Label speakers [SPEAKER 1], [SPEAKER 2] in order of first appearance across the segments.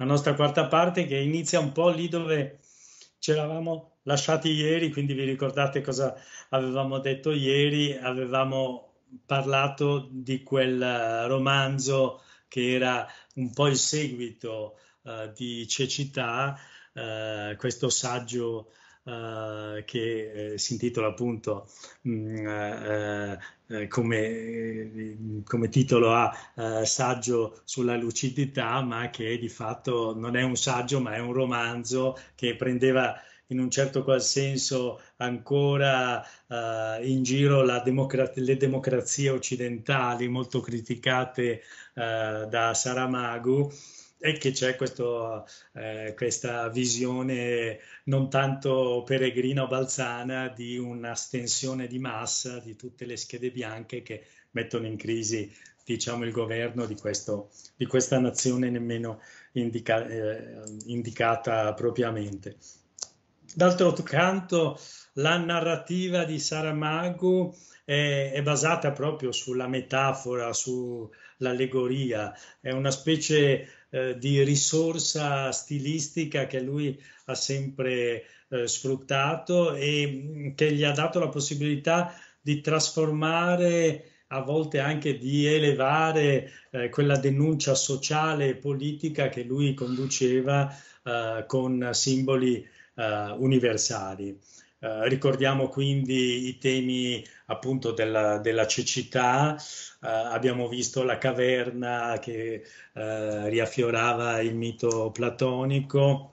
[SPEAKER 1] la nostra quarta parte che inizia un po' lì dove ci eravamo lasciati ieri, quindi vi ricordate cosa avevamo detto ieri, avevamo parlato di quel eh, romanzo che era un po' il seguito uh, di Cecità, uh, questo saggio eh, che eh, si intitola appunto mh, mm, eh, uh, eh, come, come, titolo a Saggio sulla lucidità, ma che di fatto non è un saggio, ma è un romanzo che prendeva in un certo qual senso ancora uh, in giro democra- le democrazie occidentali molto criticate uh, da Saramago è che c'è questo, eh, questa visione non tanto peregrina o balzana di un'astensione di massa di tutte le schede bianche che mettono in crisi diciamo, il governo di, questo, di questa nazione nemmeno indica, eh, indicata propriamente. D'altro canto, la narrativa di Saramago è, è, basata proprio sulla metafora, sull'allegoria, è una specie eh, di risorsa stilistica che lui ha sempre eh, sfruttato e mm, che gli ha dato la possibilità di trasformare a volte anche di elevare eh, quella denuncia sociale e politica che lui conduceva eh, con simboli eh, universali. ricordiamo quindi i temi appunto della, della cecità, eh, abbiamo visto la caverna che eh, riaffiorava il mito platonico,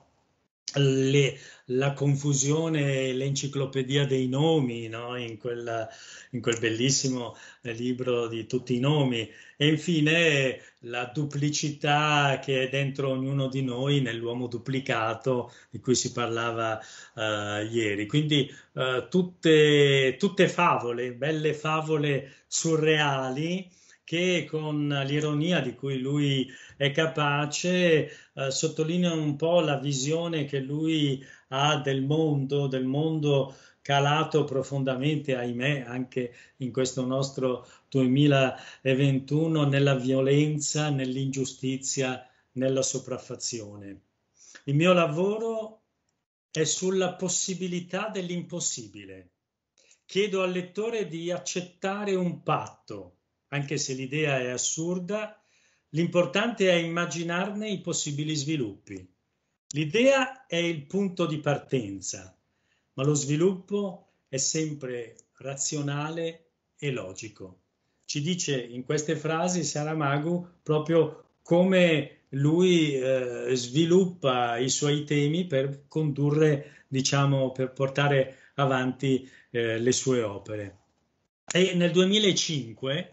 [SPEAKER 1] le, la confusione, l'enciclopedia dei nomi, no? in, quella, in, quel bellissimo libro di tutti i nomi, e infine la duplicità che è dentro ognuno di noi nell'uomo duplicato di cui si parlava uh, ieri. Quindi uh, tutte, tutte favole, belle favole surreali che con l'ironia di cui lui è capace eh, sottolinea un po' la visione che lui ha del mondo, del mondo calato profondamente, ahimè, anche in questo nostro 2021 nella violenza, nell'ingiustizia, nella sopraffazione. Il mio lavoro è sulla possibilità dell'impossibile. Chiedo al lettore di accettare un patto, anche se l'idea è assurda, l'importante è immaginarne i possibili sviluppi. L'idea è il punto di partenza, ma lo sviluppo è sempre razionale e logico. Ci dice in queste frasi Saramago proprio come lui eh, sviluppa i suoi temi per condurre, diciamo, per portare avanti eh, le sue opere. E nel 2005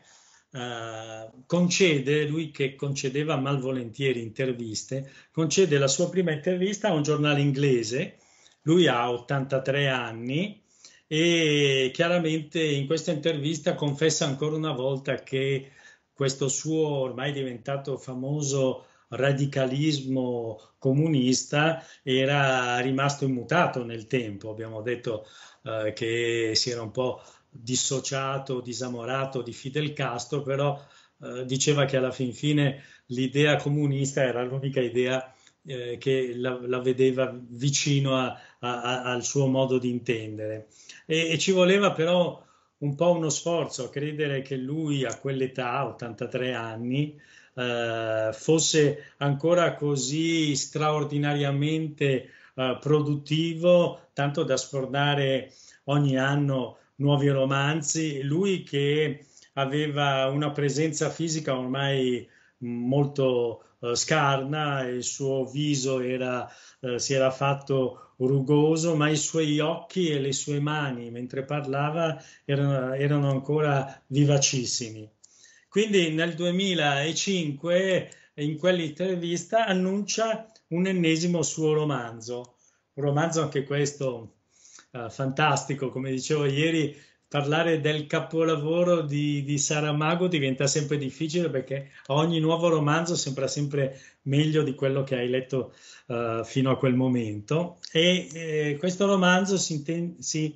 [SPEAKER 1] eh, concede, lui che concedeva malvolentieri interviste, concede la sua prima intervista a un giornale inglese, lui ha 83 anni e chiaramente in questa intervista confessa ancora una volta che questo suo ormai diventato famoso radicalismo comunista era rimasto immutato nel tempo, abbiamo detto eh, che si era un po' dissociato, disamorato di Fidel Castro, però eh, diceva che alla fin fine l'idea comunista era l'unica idea eh, che la, la, vedeva vicino a, a, a, al suo modo di intendere. E, e, ci voleva però un po' uno sforzo a credere che lui a quell'età, 83 anni, eh, fosse ancora così straordinariamente eh, produttivo, tanto da sfornare ogni anno nuovi romanzi. Lui che aveva una presenza fisica ormai molto eh, scarna, il suo viso era, eh, si era fatto rugoso, ma i suoi occhi e le sue mani mentre parlava erano, erano ancora vivacissimi. Quindi nel 2005 in quell'intervista annuncia un ennesimo suo romanzo, un romanzo anche questo eh, fantastico, come dicevo ieri, parlare del capolavoro di, di Saramago diventa sempre difficile perché ogni nuovo romanzo sembra sempre meglio di quello che hai letto uh, fino a quel momento e eh, questo romanzo si, inten- si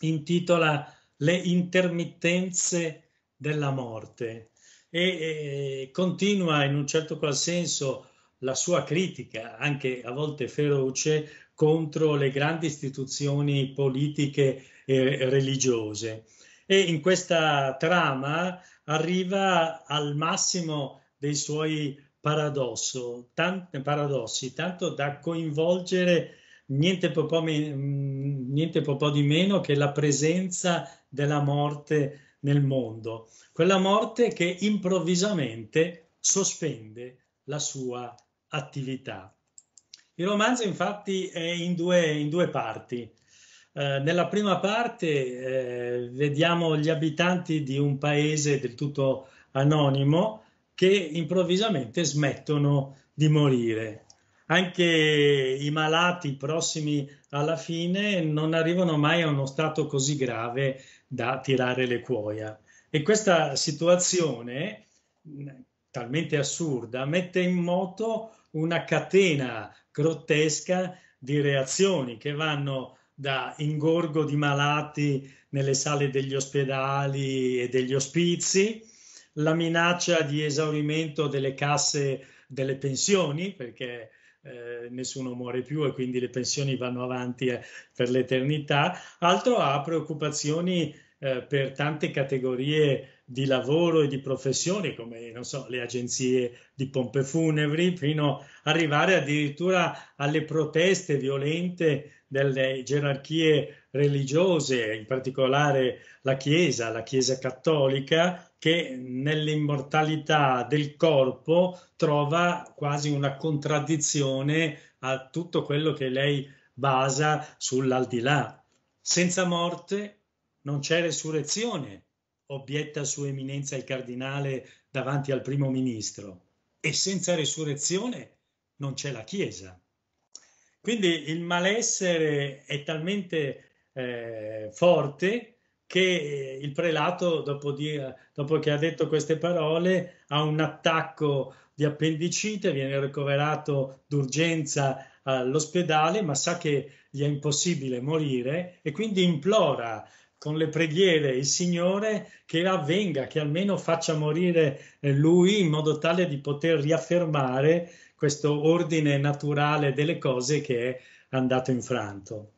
[SPEAKER 1] intitola Le intermittenze della morte e, e, continua in un certo qual senso la sua critica, anche a volte feroce, contro le grandi istituzioni politiche e religiose. E in questa trama arriva al massimo dei suoi tanti, paradossi, tanto da coinvolgere niente po, mm, niente po' di meno che la presenza della morte nel mondo, quella morte che improvvisamente sospende la sua attività. Il romanzo infatti è in due, in due parti. Eh, nella prima parte eh, vediamo gli abitanti di un paese del tutto anonimo che improvvisamente smettono di morire. Anche i malati prossimi alla fine non arrivano mai a uno stato così grave da tirare le cuoia. E questa situazione, talmente assurda, mette in moto una catena grottesca di reazioni che vanno da ingorgo di malati nelle sale degli ospedali e degli ospizi, la minaccia di esaurimento delle casse delle pensioni, perché eh, nessuno muore più e quindi le pensioni vanno avanti eh, per l'eternità, altro ha preoccupazioni eh, per tante categorie di lavoro e di professioni come so, le agenzie di pompe funebri, fino ad arrivare addirittura alle proteste violente delle gerarchie religiose, in particolare la Chiesa, la Chiesa cattolica, che nell'immortalità del corpo trova quasi una contraddizione a tutto quello che lei basa sull'aldilà. Senza morte non c'è resurrezione, obietta Sua Eminenza il Cardinale davanti al Primo Ministro, e senza resurrezione non c'è la Chiesa. Quindi il malessere è talmente eh, forte che il prelato, dopo, di, dopo, che ha detto queste parole, ha un attacco di appendicite, viene ricoverato d'urgenza all'ospedale, ma sa che gli è impossibile morire e quindi implora con le preghiere il Signore che avvenga, che almeno faccia morire eh, lui in modo tale di poter riaffermare questo ordine naturale delle cose che è andato infranto.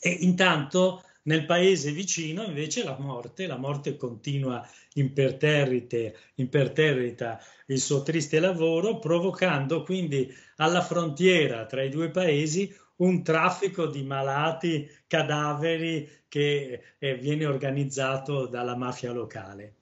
[SPEAKER 1] E intanto nel paese vicino invece la morte, la morte continua imperterrite, imperterrita il suo triste lavoro, provocando quindi alla frontiera tra i due paesi un traffico di malati, cadaveri che eh, viene organizzato dalla mafia locale.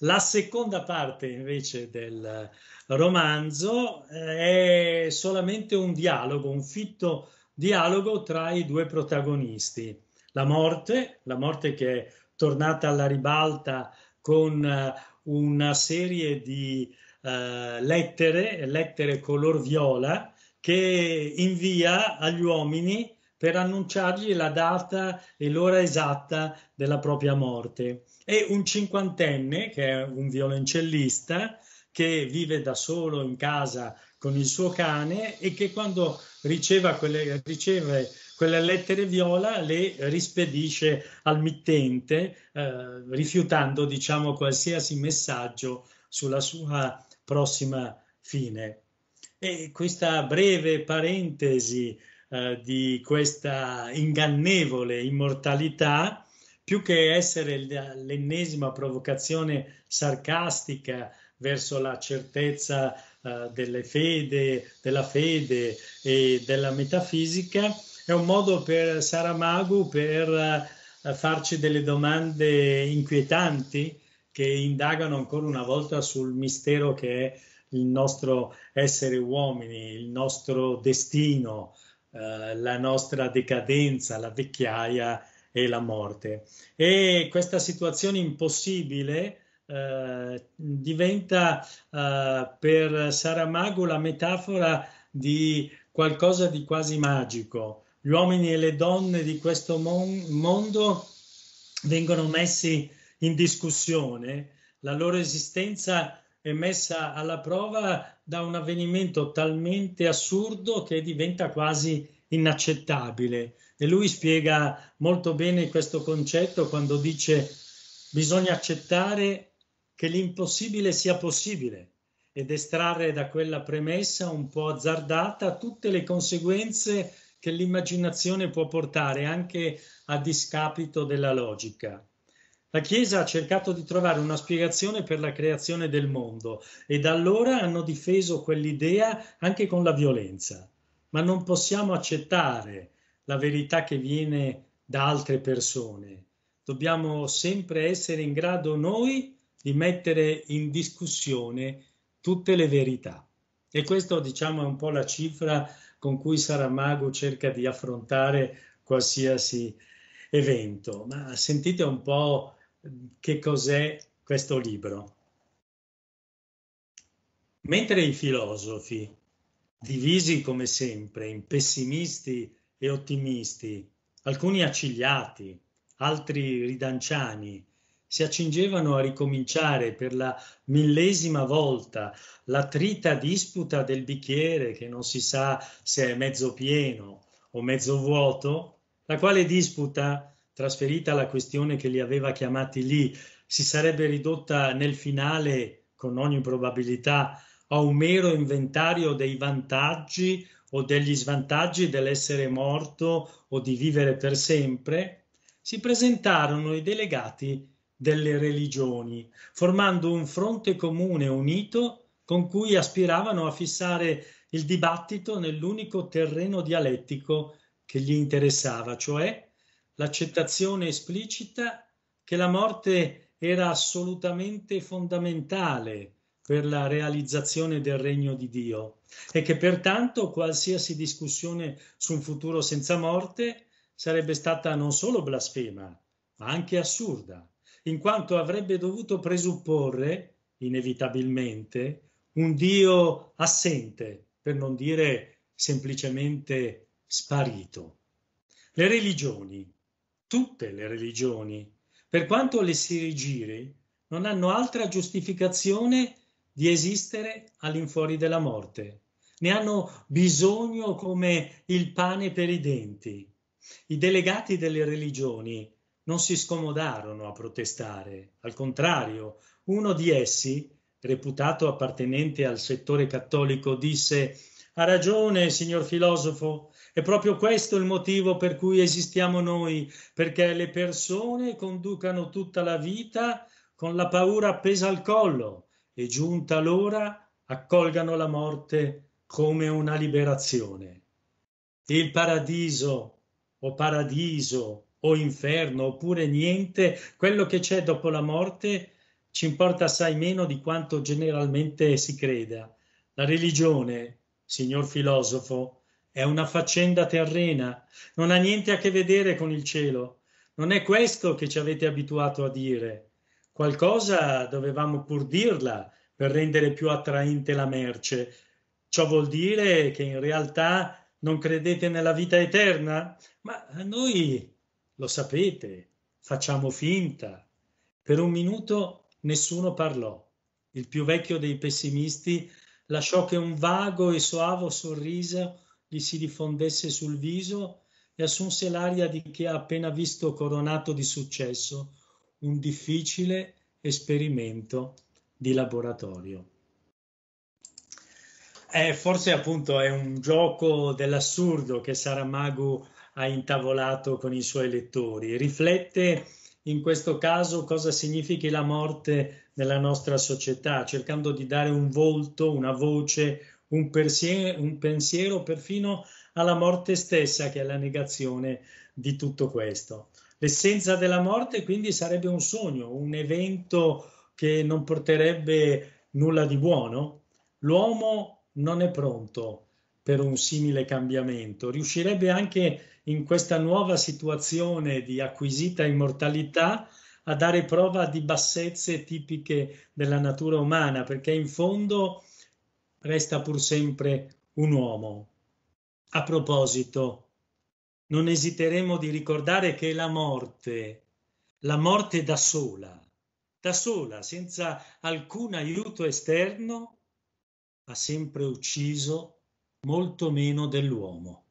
[SPEAKER 1] La seconda parte invece del romanzo eh, è solamente un dialogo, un fitto dialogo tra i due protagonisti la morte, la morte che è tornata alla ribalta con eh, una serie di uh, lettere, lettere color viola, che invia agli uomini per annunciargli la data e l'ora esatta della propria morte. E un cinquantenne, che è un violoncellista, che vive da solo in casa con il suo cane e che quando riceve quelle, riceve quelle lettere viola le rispedisce al mittente, eh, rifiutando diciamo, qualsiasi messaggio sulla sua prossima fine. E questa breve parentesi eh, di questa ingannevole immortalità, più che essere l'ennesima provocazione sarcastica verso la certezza eh, delle fede, della fede e della metafisica, è un modo per Saramago per eh, farci delle domande inquietanti che indagano ancora una volta sul mistero che è il nostro essere uomini, il nostro destino, eh, la nostra decadenza, la vecchiaia e la morte. E questa situazione impossibile eh, diventa eh, per Saramago la metafora di qualcosa di quasi magico. Gli uomini e le donne di questo mon- mondo vengono messi in discussione, la loro esistenza è messa alla prova da un avvenimento talmente assurdo che diventa quasi inaccettabile. E lui spiega molto bene questo concetto quando dice bisogna accettare che l'impossibile sia possibile ed estrarre da quella premessa un po' azzardata tutte le conseguenze che l'immaginazione può portare anche a discapito della logica. La Chiesa ha cercato di trovare una spiegazione per la creazione del mondo e da allora hanno difeso quell'idea anche con la violenza. Ma non possiamo accettare la verità che viene da altre persone. Dobbiamo sempre essere in grado noi di mettere in discussione tutte le verità. E questo diciamo è un po' la cifra con cui Saramago cerca di affrontare qualsiasi evento. Ma sentite un po' che cos'è questo libro. Mentre i filosofi, divisi come sempre in pessimisti e ottimisti, alcuni accigliati, altri ridanciani, si accingevano a ricominciare per la millesima volta la trita disputa del bicchiere che non si sa se è mezzo pieno o mezzo vuoto, la quale disputa, trasferita alla questione che li aveva chiamati lì, si sarebbe ridotta nel finale, con ogni probabilità, a un mero inventario dei vantaggi o degli svantaggi dell'essere morto o di vivere per sempre, si presentarono i delegati delle religioni, formando un fronte comune unito con cui aspiravano a fissare il dibattito nell'unico terreno dialettico che gli interessava, cioè l'accettazione esplicita che la morte era assolutamente fondamentale per la realizzazione del regno di Dio e che pertanto qualsiasi discussione su un futuro senza morte sarebbe stata non solo blasfema, ma anche assurda in quanto avrebbe dovuto presupporre inevitabilmente un Dio assente, per non dire semplicemente sparito. Le religioni, tutte le religioni, per quanto le si rigiri, non hanno altra giustificazione di esistere all'infuori della morte. Ne hanno bisogno come il pane per i denti. I delegati delle religioni non si scomodarono a protestare, al contrario, uno di essi, reputato appartenente al settore cattolico, disse Ha ragione, signor filosofo, è proprio questo il motivo per cui esistiamo noi, perché le persone conducano tutta la vita con la paura appesa al collo e giunta l'ora accolgano la morte come una liberazione. Il paradiso, o paradiso, o inferno oppure niente, quello che c'è dopo la morte ci importa assai meno di quanto generalmente si creda. La religione, signor filosofo, è una faccenda terrena, non ha niente a che vedere con il cielo. Non è questo che ci avete abituato a dire. Qualcosa dovevamo pur dirla per rendere più attraente la merce. Ciò vuol dire che in realtà non credete nella vita eterna? Ma noi lo sapete, facciamo finta. Per un minuto nessuno parlò. Il più vecchio dei pessimisti lasciò che un vago e soavo sorriso gli si diffondesse sul viso e assunse l'aria di chi ha appena visto coronato di successo un difficile esperimento di laboratorio. Eh, forse appunto è un gioco dell'assurdo che Saramago ha intavolato con i suoi lettori. Riflette in questo caso cosa significhi la morte nella nostra società, cercando di dare un volto, una voce, un, persie- un pensiero perfino alla morte stessa, che è la negazione di tutto questo. L'essenza della morte quindi sarebbe un sogno, un evento che non porterebbe nulla di buono. L'uomo non è pronto per un simile cambiamento, riuscirebbe anche a in questa nuova situazione di acquisita immortalità a dare prova di bassezze tipiche della natura umana, perché in fondo resta pur sempre un uomo. A proposito, non esiteremo di ricordare che la morte, la morte da sola, da sola, senza alcun aiuto esterno, ha sempre ucciso molto meno dell'uomo.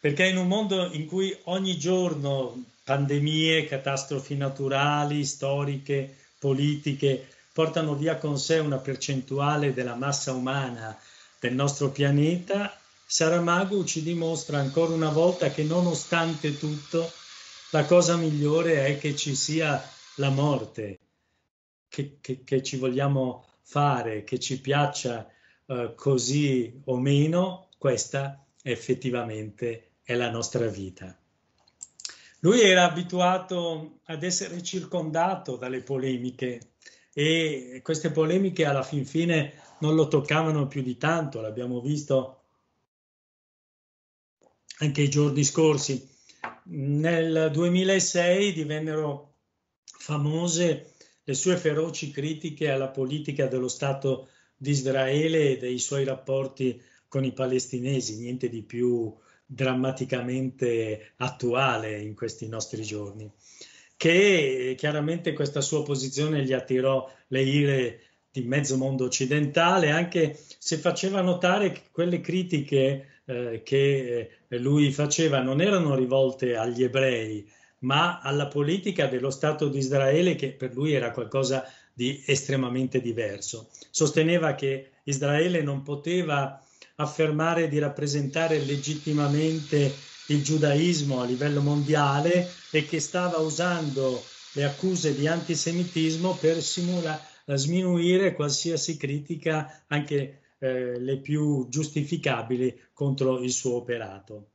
[SPEAKER 1] Perché in un mondo in cui ogni giorno pandemie, catastrofi naturali, storiche, politiche portano via con sé una percentuale della massa umana del nostro pianeta, Saramago ci dimostra ancora una volta che nonostante tutto la cosa migliore è che ci sia la morte, che, che, che ci vogliamo fare, che ci piaccia eh, così o meno, questa è effettivamente è la nostra vita. Lui era abituato ad essere circondato dalle polemiche e queste polemiche alla fin fine non lo toccavano più di tanto, l'abbiamo visto anche i giorni scorsi. Nel 2006 divennero famose le sue feroci critiche alla politica dello Stato di Israele e dei suoi rapporti con i palestinesi, niente di più drammaticamente attuale in questi nostri giorni, che chiaramente questa sua posizione gli attirò le ire di mezzo mondo occidentale, anche se faceva notare che quelle critiche eh, che eh, lui faceva non erano rivolte agli ebrei, ma alla politica dello Stato di Israele che per lui era qualcosa di estremamente diverso. Sosteneva che Israele non poteva affermare di rappresentare legittimamente il giudaismo a livello mondiale e che stava usando le accuse di antisemitismo per simula- eh, sminuire qualsiasi critica, anche eh, le più giustificabili, contro il suo operato.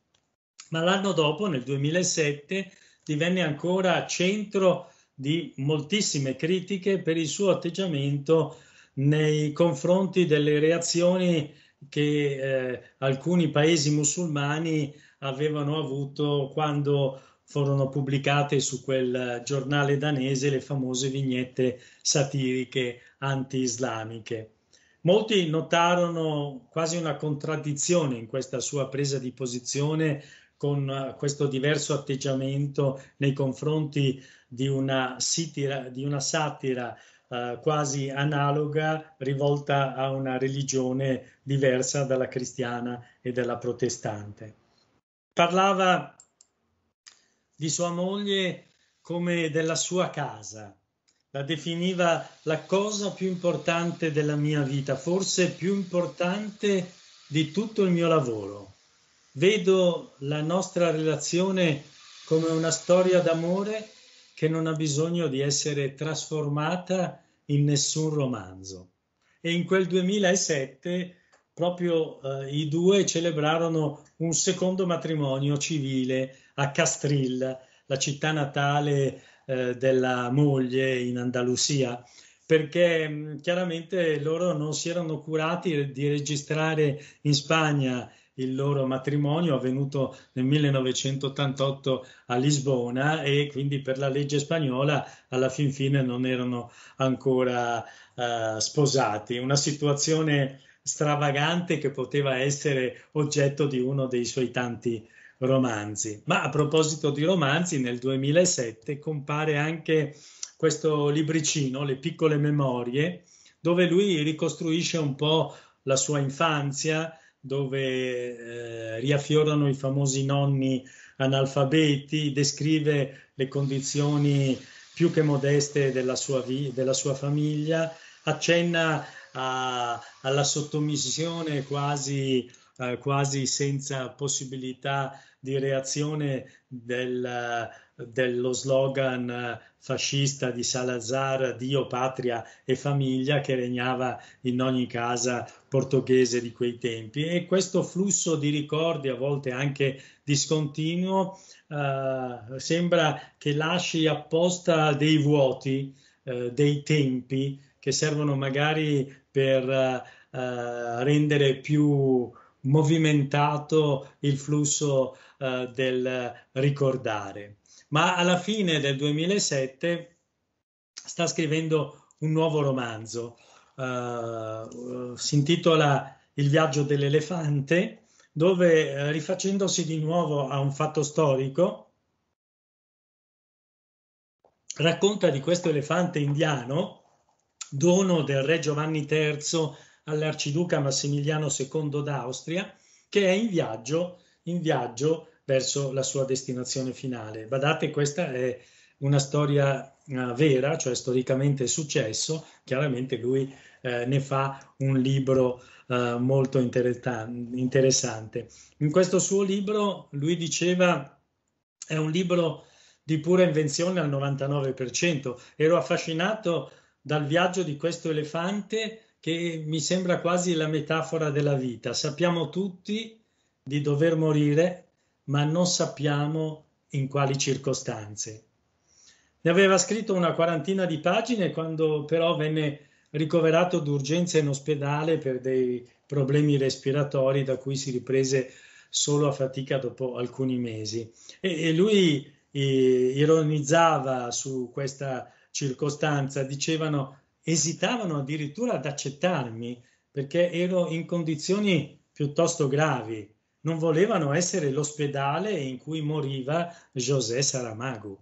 [SPEAKER 1] Ma l'anno dopo, nel 2007, divenne ancora centro di moltissime critiche per il suo atteggiamento nei confronti delle reazioni che eh, alcuni paesi musulmani avevano avuto quando furono pubblicate su quel giornale danese le famose vignette satiriche anti-islamiche. Molti notarono quasi una contraddizione in questa sua presa di posizione con eh, questo diverso atteggiamento nei confronti di una, satira, di una satira eh, quasi analoga rivolta a una religione diversa dalla cristiana e dalla protestante. Parlava di sua moglie come della sua casa, la definiva la cosa più importante della mia vita, forse più importante di tutto il mio lavoro. Vedo la nostra relazione come una storia d'amore che non ha bisogno di essere trasformata in nessun romanzo. E in quel 2007 proprio eh, i due celebrarono un secondo matrimonio civile a Castrilla, la città natale eh, della moglie in Andalusia, perché mh, mm, chiaramente loro non si erano curati di registrare in Spagna il loro matrimonio avvenuto nel 1988 a Lisbona e quindi per la legge spagnola alla fin fine non erano ancora eh, sposati. Una situazione stravagante che poteva essere oggetto di uno dei suoi tanti romanzi. Ma a proposito di romanzi, nel 2007 compare anche questo libricino, Le piccole memorie, dove lui ricostruisce un po' la sua infanzia, dove eh, riaffiorano i famosi nonni analfabeti, descrive le condizioni più che modeste della sua, vi- della sua famiglia, accenna a, alla sottomissione quasi, eh, quasi, senza possibilità di reazione del, dello slogan eh, fascista di Salazar, Dio, patria e famiglia che regnava in ogni casa portoghese di quei tempi. E questo flusso di ricordi, a volte anche discontinuo, eh, sembra che lasci apposta dei vuoti, eh, dei tempi che servono magari per eh, rendere più movimentato il flusso eh, del ricordare ma alla fine del 2007 sta scrivendo un nuovo romanzo, uh, si intitola Il viaggio dell'elefante, dove eh, rifacendosi di nuovo a un fatto storico, racconta di questo elefante indiano, dono del re Giovanni III all'arciduca Massimiliano II d'Austria, che è in viaggio, in viaggio verso la sua destinazione finale. Badate, questa è una storia eh, vera, cioè storicamente successo, chiaramente lui eh, ne fa un libro eh, molto interessante. In questo suo libro lui diceva è un libro di pura invenzione al 99%, ero affascinato dal viaggio di questo elefante che mi sembra quasi la metafora della vita. Sappiamo tutti di dover morire, ma non sappiamo in quali circostanze. Ne aveva scritto una quarantina di pagine quando però venne ricoverato d'urgenza in ospedale per dei problemi respiratori da cui si riprese solo a fatica dopo alcuni mesi. E, e lui e, ironizzava su questa circostanza, dicevano esitavano addirittura ad accettarmi perché ero in condizioni piuttosto gravi non volevano essere l'ospedale in cui moriva José Saramago.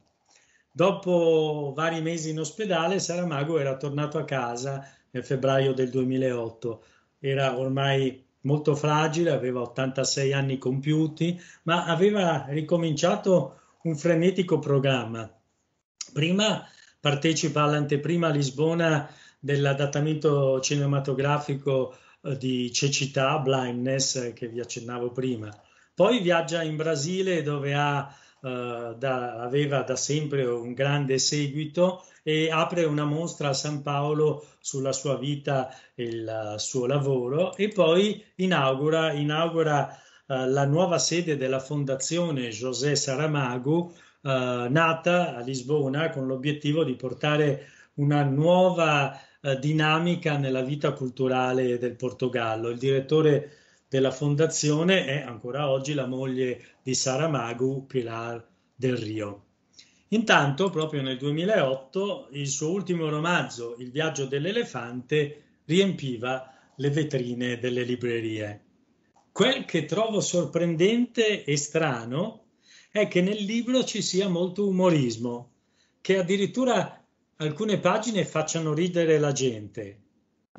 [SPEAKER 1] Dopo vari mesi in ospedale, Saramago era tornato a casa nel febbraio del 2008. Era ormai molto fragile, aveva 86 anni compiuti, ma aveva ricominciato un frenetico programma. Prima partecipa all'anteprima a Lisbona dell'adattamento cinematografico eh, di cecità, blindness, eh, che vi accennavo prima. Poi viaggia in Brasile dove ha, eh, da, aveva da sempre un grande seguito e apre una mostra a San Paolo sulla sua vita e il suo lavoro e poi inaugura, inaugura eh, la nuova sede della fondazione José Saramago eh, nata a Lisbona con l'obiettivo di portare una nuova eh, dinamica nella vita culturale del Portogallo. Il direttore della fondazione è ancora oggi la moglie di Saramago, Pilar del Rio. Intanto, proprio nel 2008, il suo ultimo romanzo, Il viaggio dell'elefante, riempiva le vetrine delle librerie. Quel che trovo sorprendente e strano è che nel libro ci sia molto umorismo, che addirittura alcune pagine facciano ridere la gente.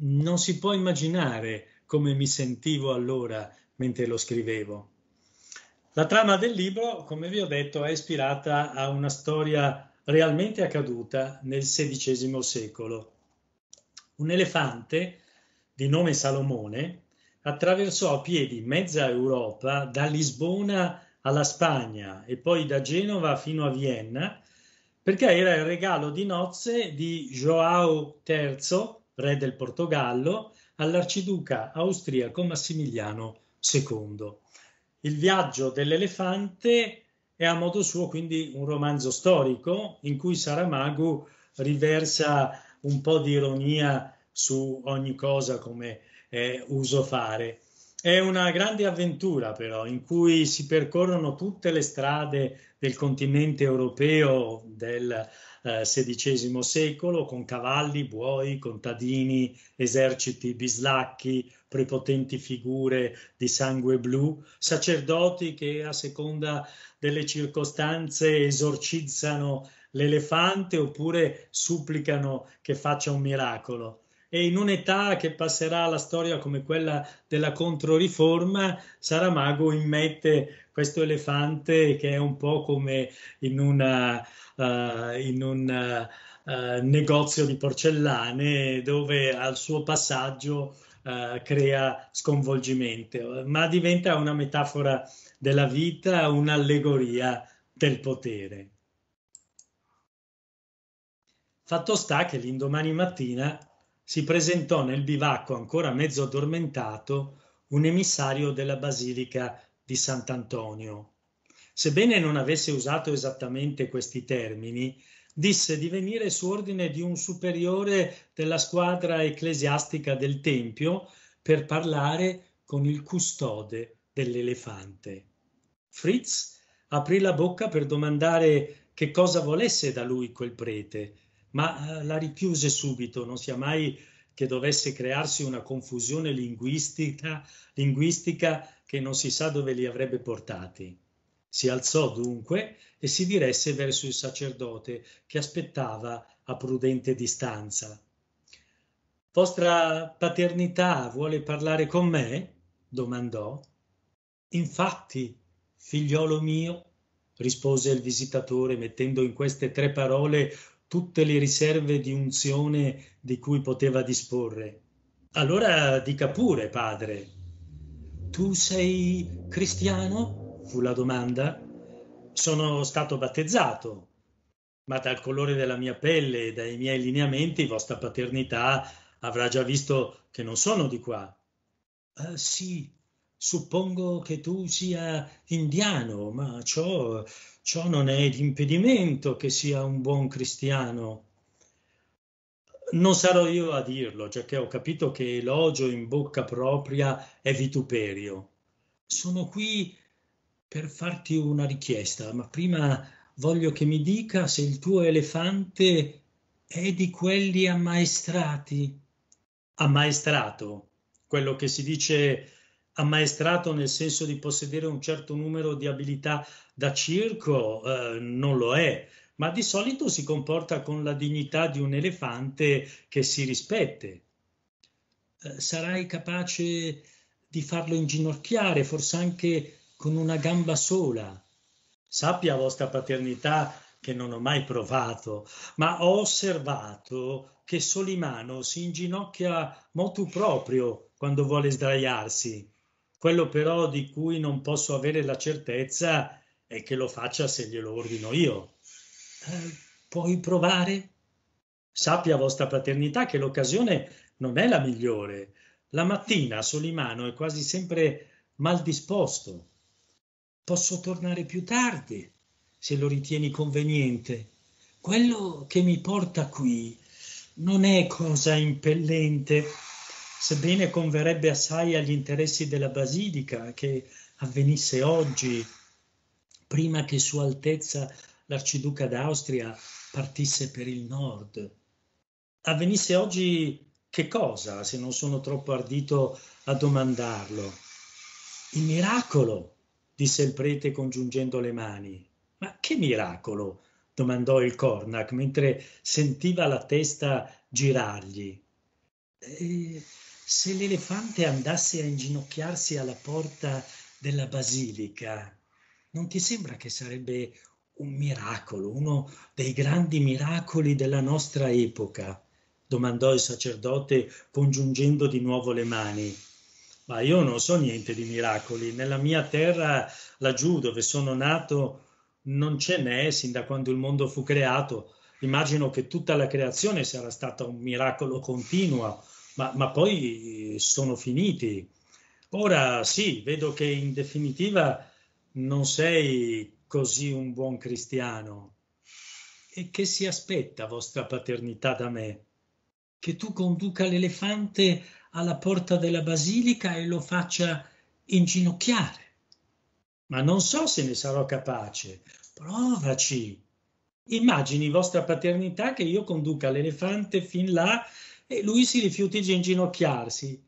[SPEAKER 1] Non si può immaginare come mi sentivo allora mentre lo scrivevo. La trama del libro, come vi ho detto, è ispirata a una storia realmente accaduta nel XVI secolo. Un elefante di nome Salomone attraversò a piedi mezza Europa da Lisbona alla Spagna e poi da Genova fino a Vienna perché era il regalo di nozze di Joao III, re del Portogallo, all'arciduca austriaco Massimiliano II. Il viaggio dell'elefante è a modo suo quindi un romanzo storico in cui Saramago riversa un po' di ironia su ogni cosa come è eh, uso fare. È una grande avventura però in cui si percorrono tutte le strade del continente europeo del XVI eh, secolo con cavalli, buoi, contadini, eserciti bislacchi, prepotenti figure di sangue blu, sacerdoti che a seconda delle circostanze esorcizzano l'elefante oppure supplicano che faccia un miracolo. E in un'età che passerà alla storia come quella della Controriforma, Saramago immette questo elefante che è un po' come in, una, uh, in un uh, negozio di porcellane dove al suo passaggio uh, crea sconvolgimento, ma diventa una metafora della vita, un'allegoria del potere. Fatto sta che l'indomani mattina si presentò nel bivacco ancora mezzo addormentato un emissario della basilica di Sant'Antonio. Sebbene non avesse usato esattamente questi termini, disse di venire su ordine di un superiore della squadra ecclesiastica del Tempio per parlare con il custode dell'elefante. Fritz aprì la bocca per domandare che cosa volesse da lui quel prete, ma eh, la richiuse subito, non sia mai che dovesse crearsi una confusione linguistica, linguistica che non si sa dove li avrebbe portati. Si alzò dunque e si diresse verso il sacerdote che aspettava a prudente distanza. Vostra paternità vuole parlare con me? domandò. Infatti, figliolo mio, rispose il visitatore mettendo in queste tre parole tutte le riserve di unzione di cui poteva disporre. Allora dica pure, padre, tu sei cristiano? fu la domanda. Sono stato battezzato, ma dal colore della mia pelle e dai miei lineamenti vostra paternità avrà già visto che non sono di qua. Uh, sì, suppongo che tu sia indiano, ma ciò, ciò non è impedimento che sia un buon cristiano non sarò io a dirlo, cioè che ho capito che elogio in bocca propria è vituperio. Sono qui per farti una richiesta, ma prima voglio che mi dica se il tuo elefante è di quelli ammaestrati. Ammaestrato, quello che si dice ammaestrato nel senso di possedere un certo numero di abilità da circo, eh, non lo è ma di solito si comporta con la dignità di un elefante che si rispette. Eh, sarai capace di farlo inginocchiare, forse anche con una gamba sola. Sappia vostra paternità che non ho mai provato, ma ho osservato che Solimano si inginocchia motu proprio quando vuole sdraiarsi. Quello però di cui non posso avere la certezza è che lo faccia se glielo ordino io. Eh, puoi provare? Sappia vostra paternità che l'occasione non è la migliore. La mattina Solimano è quasi sempre mal disposto. Posso tornare più tardi, se lo ritieni conveniente. Quello che mi porta qui non è cosa impellente, sebbene converrebbe assai agli interessi della Basilica che avvenisse oggi, prima che Sua Altezza l'arciduca d'Austria partisse per il nord. Avvenisse oggi che cosa, se non sono troppo ardito a domandarlo? Il miracolo, disse il prete congiungendo le mani. Ma che miracolo? domandò il Cornac mentre sentiva la testa girargli. E eh, se l'elefante andasse a inginocchiarsi alla porta della basilica, non ti sembra che sarebbe un miracolo, uno dei grandi miracoli della nostra epoca? domandò il sacerdote congiungendo di nuovo le mani. Ma io non so niente di miracoli. Nella mia terra, laggiù dove sono nato, non ce n'è sin da quando il mondo fu creato. Immagino che tutta la creazione sarà stata un miracolo continuo, ma, ma poi sono finiti. Ora sì, vedo che in definitiva non sei così un buon cristiano? E che si aspetta vostra paternità da me? Che tu conduca l'elefante alla porta della basilica e lo faccia inginocchiare. Ma non so se ne sarò capace. Provaci. Immagini vostra paternità che io conduca l'elefante fin là e lui si rifiuti di inginocchiarsi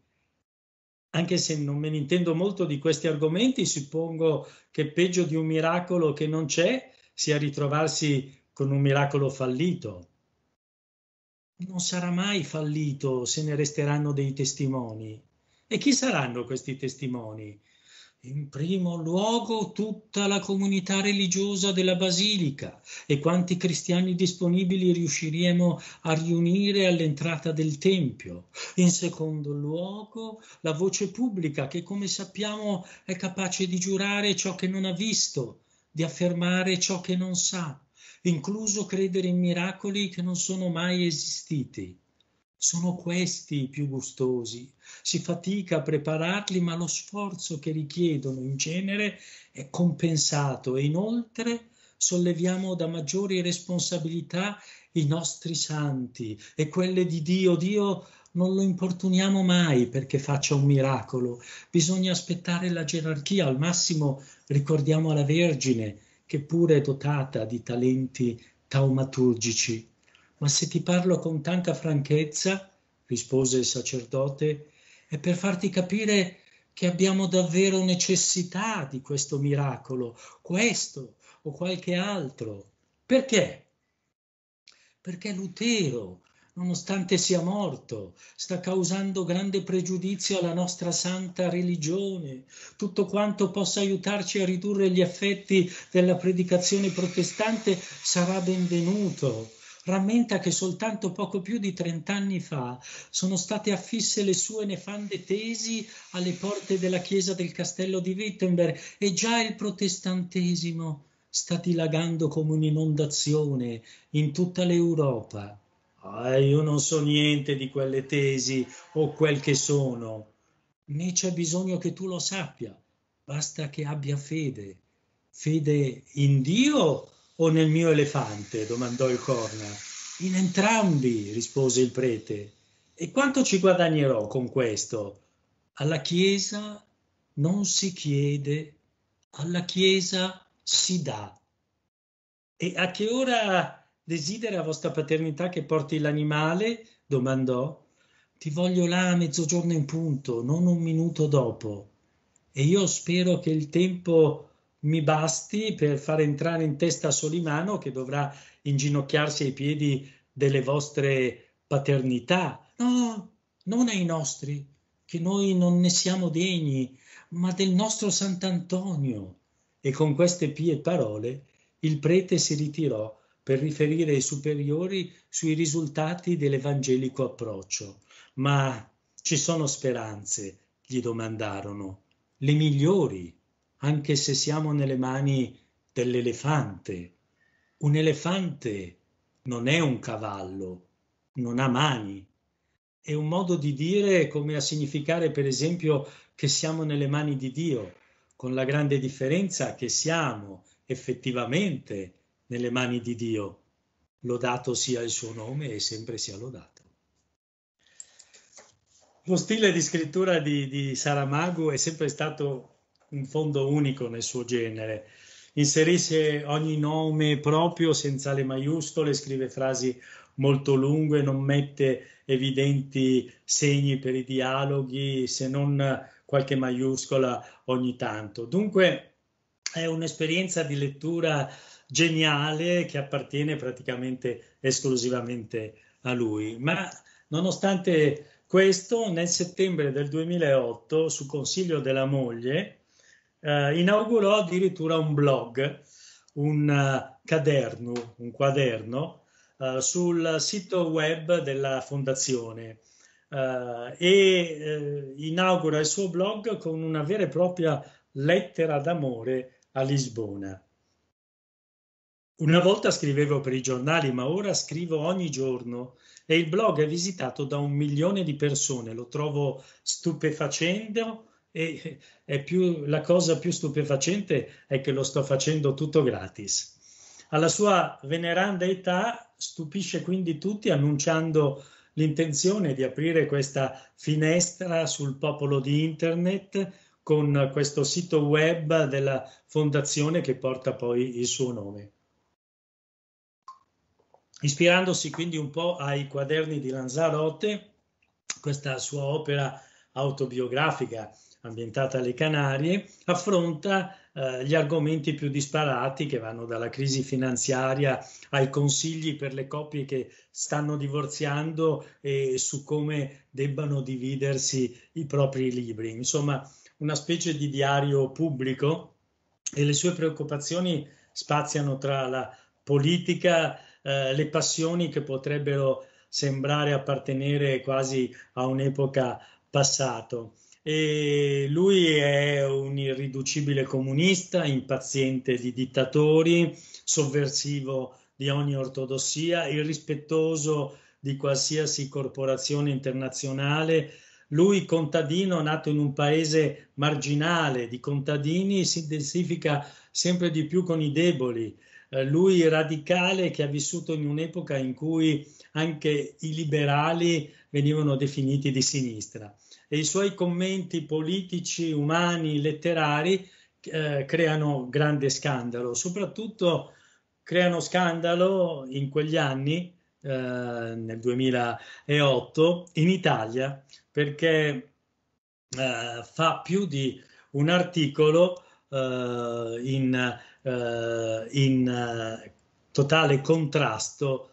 [SPEAKER 1] anche se non me ne intendo molto di questi argomenti, suppongo che peggio di un miracolo che non c'è sia ritrovarsi con un miracolo fallito. Non sarà mai fallito se ne resteranno dei testimoni. E chi saranno questi testimoni? in primo luogo tutta la comunità religiosa della Basilica e quanti cristiani disponibili riusciremo a riunire all'entrata del Tempio. In secondo luogo la voce pubblica che come sappiamo è capace di giurare ciò che non ha visto, di affermare ciò che non sa, incluso credere in miracoli che non sono mai esistiti. Sono questi i più gustosi, si fatica a prepararli, ma lo sforzo che richiedono in genere è compensato e inoltre solleviamo da maggiori responsabilità i nostri santi e quelle di Dio. Dio non lo importuniamo mai perché faccia un miracolo. Bisogna aspettare la gerarchia. Al massimo ricordiamo la Vergine, che pure è dotata di talenti taumaturgici. Ma se ti parlo con tanta franchezza, rispose il sacerdote, è per farti capire che abbiamo davvero necessità di questo miracolo, questo o qualche altro. Perché? Perché Lutero, nonostante sia morto, sta causando grande pregiudizio alla nostra santa religione. Tutto quanto possa aiutarci a ridurre gli effetti della predicazione protestante sarà benvenuto rammenta che soltanto poco più di trent'anni fa sono state affisse le sue nefande tesi alle porte della chiesa del castello di Wittenberg e già il protestantesimo sta dilagando come un'inondazione in tutta l'Europa. Ah, io non so niente di quelle tesi o quel che sono, né c'è bisogno che tu lo sappia, basta che abbia fede, fede in Dio o nel mio elefante? domandò il corna. In entrambi, rispose il prete. E quanto ci guadagnerò con questo? Alla Chiesa non si chiede, alla Chiesa si dà. E a che ora desidera vostra paternità che porti l'animale? domandò. Ti voglio là a mezzogiorno in punto, non un minuto dopo. E io spero che il tempo mi basti per far entrare in testa Solimano che dovrà inginocchiarsi ai piedi delle vostre paternità. No, non ai nostri, che noi non ne siamo degni, ma del nostro Sant'Antonio. E con queste pie parole il prete si ritirò per riferire ai superiori sui risultati dell'evangelico approccio. Ma ci sono speranze, gli domandarono, le migliori anche se siamo nelle mani dell'elefante. Un elefante non è un cavallo, non ha mani. È un modo di dire come a significare, per esempio, che siamo nelle mani di Dio, con la grande differenza che siamo effettivamente nelle mani di Dio. Lodato sia il suo nome e sempre sia lodato. Lo stile di scrittura di, di Saramago è sempre stato un fondo unico nel suo genere. Inserisce ogni nome proprio senza le maiuscole, scrive frasi molto lunghe, non mette evidenti segni per i dialoghi se non qualche maiuscola ogni tanto. Dunque è un'esperienza di lettura geniale che appartiene praticamente esclusivamente a lui. Ma nonostante questo, nel settembre del 2008, su consiglio della moglie, eh, inaugurò addirittura un blog, un uh, caderno, un quaderno uh, sul sito web della fondazione uh, e inaugura il suo blog con una vera e propria lettera d'amore a Lisbona. Una volta scrivevo per i giornali, ma ora scrivo ogni giorno e il blog è visitato da un milione di persone. Lo trovo stupefacente e più, la cosa più stupefacente è che lo sto facendo tutto gratis. Alla sua veneranda età stupisce quindi tutti annunciando l'intenzione di aprire questa finestra sul popolo di internet con questo sito web della fondazione che porta poi il suo nome. Ispirandosi quindi un po' ai quaderni di Lanzarote, questa sua opera autobiografica ambientata alle Canarie, affronta eh, gli argomenti più disparati che vanno dalla crisi finanziaria ai consigli per le coppie che stanno divorziando e su come debbano dividersi i propri libri. Insomma, una specie di diario pubblico e le sue preoccupazioni spaziano tra la politica, eh, le passioni che potrebbero sembrare appartenere quasi a un'epoca passata. E lui è un irriducibile comunista, impaziente di dittatori, sovversivo di ogni ortodossia, irrispettoso di qualsiasi corporazione internazionale. Lui, contadino, nato in un paese marginale di contadini, si intensifica sempre di più con i deboli. Eh, lui, radicale, che ha vissuto in un'epoca in cui anche i liberali venivano definiti di sinistra e i suoi commenti politici, umani, letterari eh, creano grande scandalo, soprattutto creano scandalo in quegli anni, eh, nel 2008, in Italia, perché eh, fa più di un articolo eh, in, eh, in eh, totale contrasto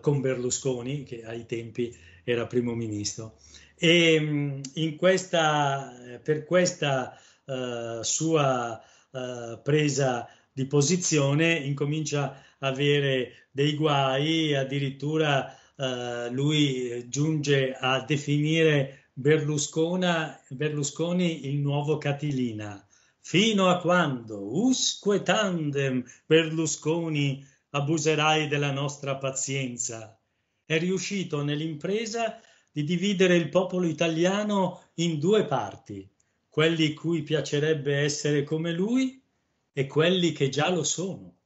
[SPEAKER 1] con Berlusconi, che ai tempi era primo ministro. E ehm, in questa, per questa uh, sua uh, presa di posizione incomincia a avere dei guai, addirittura uh, lui giunge a definire Berlusconi il nuovo Catilina fino a quando, usque tandem, Berlusconi, abuserai della nostra pazienza. È riuscito nell'impresa di dividere il popolo italiano in due parti, quelli cui piacerebbe essere come lui e quelli che già lo sono.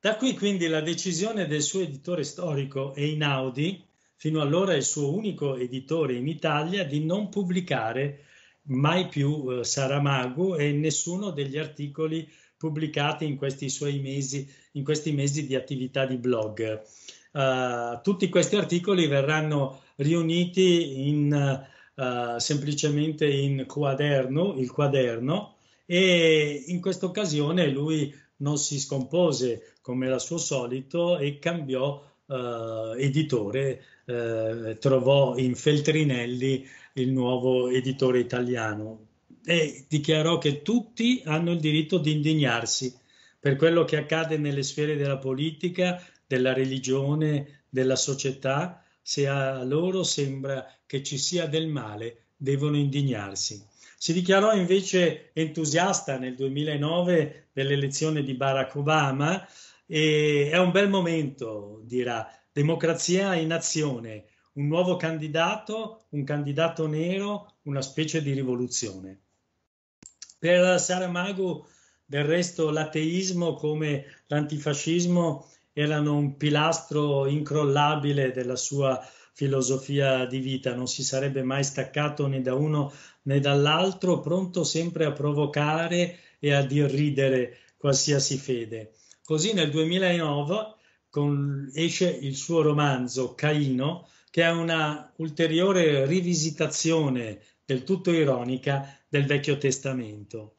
[SPEAKER 1] Da qui quindi la decisione del suo editore storico Einaudi, fino allora il suo unico editore in Italia, di non pubblicare mai più eh, Saramago e nessuno degli articoli pubblicati in questi suoi mesi, in questi mesi di attività di blog. Uh, tutti questi articoli verranno riuniti in, uh, semplicemente in quaderno, il quaderno, e in questa occasione lui non si scompose come era suo solito e cambiò uh, editore, uh, trovò in Feltrinelli il nuovo editore italiano e dichiarò che tutti hanno il diritto di indignarsi per quello che accade nelle sfere della politica, della religione, della società se a loro sembra che ci sia del male, devono indignarsi. Si dichiarò invece entusiasta nel 2009 dell'elezione di Barack Obama e è un bel momento, dirà, democrazia in azione, un nuovo candidato, un candidato nero, una specie di rivoluzione. Per Saramago, del resto, l'ateismo come l'antifascismo erano un pilastro incrollabile della sua filosofia di vita, non si sarebbe mai staccato né da uno né dall'altro, pronto sempre a provocare e a irridere qualsiasi fede. Così nel 2009 con, esce il suo romanzo Caino, che è una ulteriore rivisitazione del tutto ironica del Vecchio Testamento.